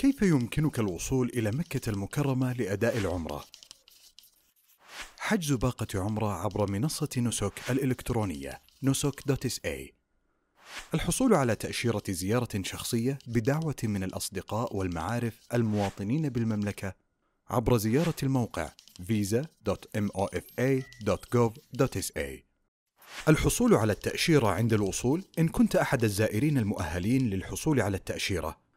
كيف يمكنك الوصول إلى مكة المكرمة لأداء العمرة؟ حجز باقة عمرة عبر منصة نسك الإلكترونية اي الحصول على تأشيرة زيارة شخصية بدعوة من الأصدقاء والمعارف المواطنين بالمملكة عبر زيارة الموقع visa.mofa.gov.sa إيه. الحصول على التأشيرة عند الوصول إن كنت أحد الزائرين المؤهلين للحصول على التأشيرة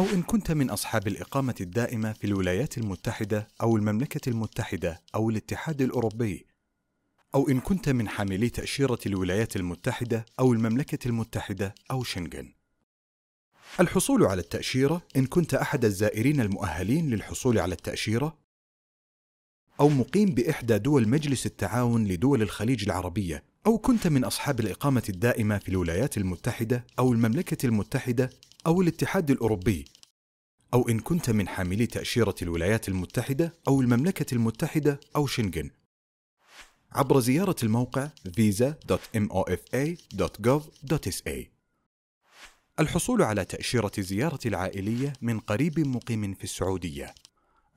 أو إن كنت من أصحاب الإقامة الدائمة في الولايات المتحدة أو المملكة المتحدة أو الاتحاد الأوروبي، أو إن كنت من حاملي تأشيرة الولايات المتحدة أو المملكة المتحدة أو شنغن. الحصول على التأشيرة إن كنت أحد الزائرين المؤهلين للحصول على التأشيرة أو مقيم بإحدى دول مجلس التعاون لدول الخليج العربية أو كنت من أصحاب الإقامة الدائمة في الولايات المتحدة أو المملكة المتحدة أو الاتحاد الأوروبي أو إن كنت من حاملي تأشيرة الولايات المتحدة أو المملكة المتحدة أو شنغن عبر زيارة الموقع visa.mofa.gov.sa الحصول على تأشيرة زيارة العائلية من قريب مقيم في السعودية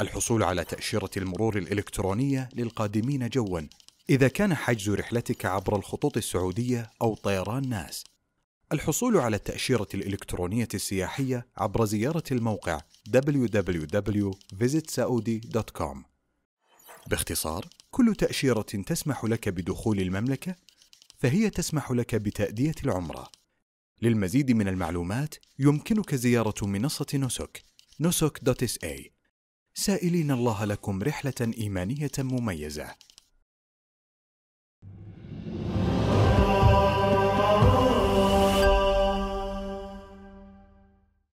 الحصول على تأشيرة المرور الإلكترونية للقادمين جوا إذا كان حجز رحلتك عبر الخطوط السعودية أو طيران ناس الحصول على التأشيرة الإلكترونية السياحية عبر زيارة الموقع www.visitsaudi.com باختصار، كل تأشيرة تسمح لك بدخول المملكة فهي تسمح لك بتأدية العمرة. للمزيد من المعلومات يمكنك زيارة منصة نسك نسك.sa إيه. سائلين الله لكم رحلة إيمانية مميزة